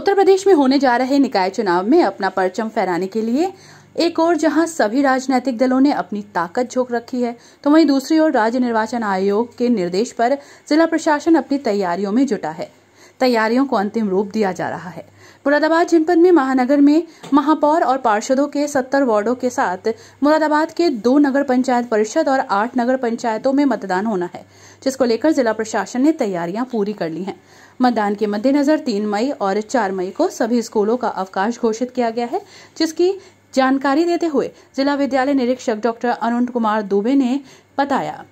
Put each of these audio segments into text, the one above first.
उत्तर प्रदेश में होने जा रहे निकाय चुनाव में अपना परचम फहराने के लिए एक ओर जहां सभी राजनीतिक दलों ने अपनी ताकत झोंक रखी है तो वहीं दूसरी ओर राज्य निर्वाचन आयोग के निर्देश पर जिला प्रशासन अपनी तैयारियों में जुटा है तैयारियों को अंतिम रूप दिया जा रहा है मुरादाबाद जनपद में महानगर में महापौर और पार्षदों के सत्तर वार्डो के साथ मुरादाबाद के दो नगर पंचायत परिषद और आठ नगर पंचायतों में मतदान होना है जिसको लेकर जिला प्रशासन ने तैयारियां पूरी कर ली हैं मतदान के मद्देनजर तीन मई और चार मई को सभी स्कूलों का अवकाश घोषित किया गया है जिसकी जानकारी देते हुए जिला विद्यालय निरीक्षक डॉक्टर अनंत कुमार दुबे ने बताया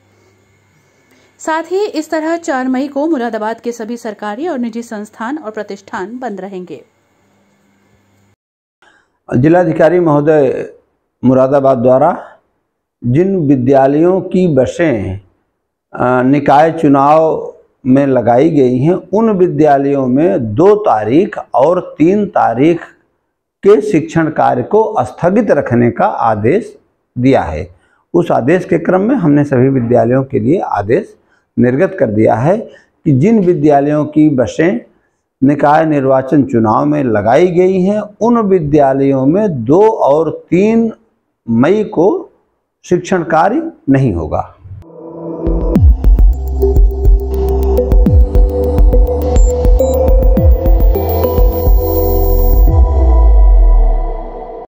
साथ ही इस तरह चार मई को मुरादाबाद के सभी सरकारी और निजी संस्थान और प्रतिष्ठान बंद रहेंगे जिलाधिकारी महोदय मुरादाबाद द्वारा जिन विद्यालयों की बसें निकाय चुनाव में लगाई गई हैं उन विद्यालयों में दो तारीख और तीन तारीख के शिक्षण कार्य को स्थगित रखने का आदेश दिया है उस आदेश के क्रम में हमने सभी विद्यालयों के लिए आदेश निर्गत कर दिया है कि जिन विद्यालयों की बसें निकाय निर्वाचन चुनाव में लगाई गई हैं उन विद्यालयों में दो और तीन मई को शिक्षण कार्य नहीं होगा